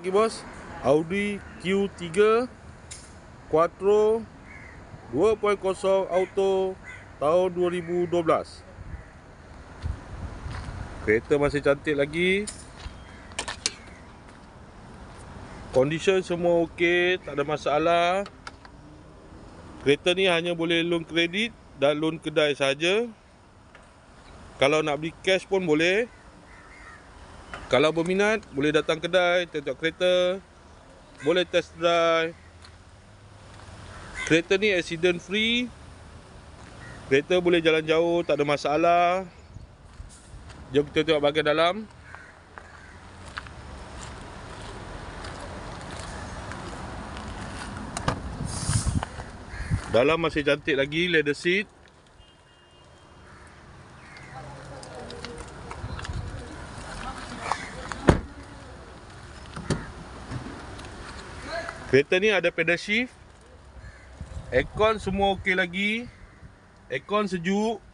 lagi bos Audi Q3 Quattro 2.0 auto tahun 2012 kereta masih cantik lagi condition semua ok tak ada masalah kereta ni hanya boleh loan kredit dan loan kedai saja. kalau nak beli cash pun boleh kalau berminat boleh datang kedai tengok kereta. Boleh test drive. Kereta ni accident free. Kereta boleh jalan jauh tak ada masalah. Jom kita tengok bahagian dalam. Dalam masih cantik lagi leather seat. Kereta ni ada pedal shift. Aircon semua okey lagi. Aircon sejuk.